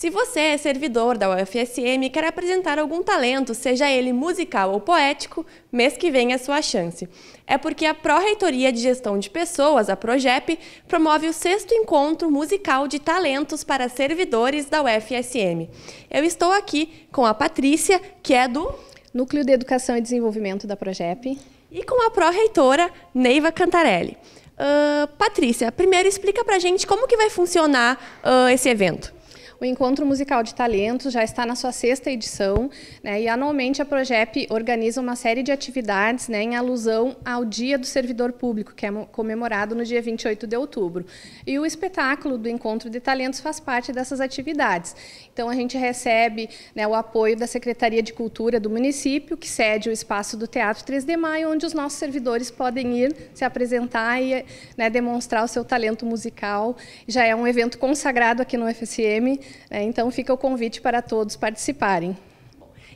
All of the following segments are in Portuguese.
Se você é servidor da UFSM e quer apresentar algum talento, seja ele musical ou poético, mês que vem é sua chance. É porque a Pró-Reitoria de Gestão de Pessoas, a PROGEP, promove o sexto encontro musical de talentos para servidores da UFSM. Eu estou aqui com a Patrícia, que é do... Núcleo de Educação e Desenvolvimento da PROGEP. E com a pró-reitora Neiva Cantarelli. Uh, Patrícia, primeiro explica pra gente como que vai funcionar uh, esse evento. O Encontro Musical de Talentos já está na sua sexta edição né, e anualmente a Progep organiza uma série de atividades né, em alusão ao Dia do Servidor Público, que é comemorado no dia 28 de outubro. E o espetáculo do Encontro de Talentos faz parte dessas atividades. Então a gente recebe né, o apoio da Secretaria de Cultura do município, que cede o espaço do Teatro 3 de Maio, onde os nossos servidores podem ir se apresentar e né, demonstrar o seu talento musical. Já é um evento consagrado aqui no FSM, é, então fica o convite para todos participarem.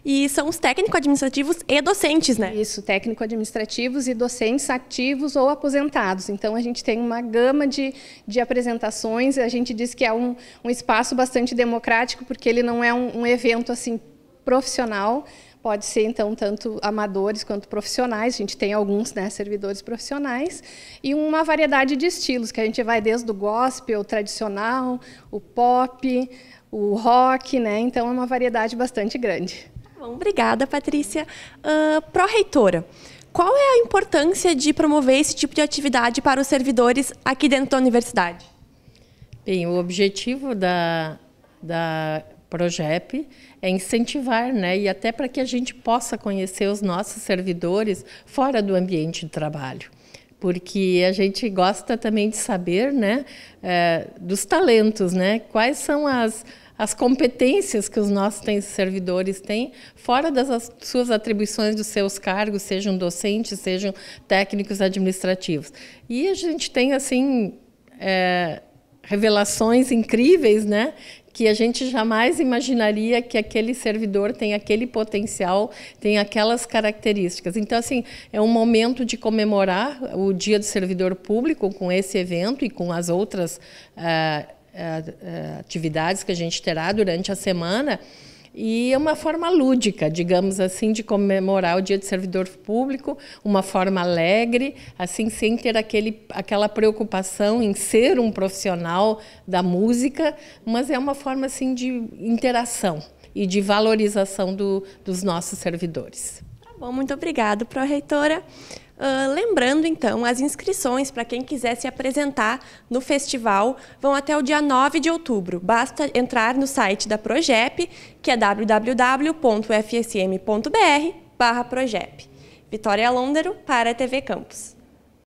E são os técnico-administrativos e docentes, né? Isso, técnico-administrativos e docentes ativos ou aposentados. Então, a gente tem uma gama de, de apresentações. A gente diz que é um, um espaço bastante democrático, porque ele não é um, um evento assim profissional, pode ser então tanto amadores quanto profissionais. A gente tem alguns né, servidores profissionais e uma variedade de estilos que a gente vai desde o gospel, o tradicional, o pop, o rock, né? Então é uma variedade bastante grande. Bom, obrigada, Patrícia. Uh, Pró-reitora, qual é a importância de promover esse tipo de atividade para os servidores aqui dentro da universidade? Bem, o objetivo da, da PROGEP, é incentivar, né? E até para que a gente possa conhecer os nossos servidores fora do ambiente de trabalho porque a gente gosta também de saber né, é, dos talentos, né, quais são as, as competências que os nossos servidores têm, fora das suas atribuições dos seus cargos, sejam docentes, sejam técnicos administrativos. E a gente tem, assim, é, revelações incríveis, né? Que a gente jamais imaginaria que aquele servidor tem aquele potencial, tem aquelas características. Então, assim, é um momento de comemorar o Dia do Servidor Público com esse evento e com as outras uh, uh, atividades que a gente terá durante a semana e é uma forma lúdica, digamos assim, de comemorar o Dia do Servidor Público, uma forma alegre, assim, sem ter aquele, aquela preocupação em ser um profissional da música, mas é uma forma assim de interação e de valorização do, dos nossos servidores. Tá bom, muito obrigado, pró-reitora. Uh, lembrando, então, as inscrições para quem quiser se apresentar no festival vão até o dia 9 de outubro. Basta entrar no site da Projep, que é www.fsm.br barra Vitória Londero para a TV Campus.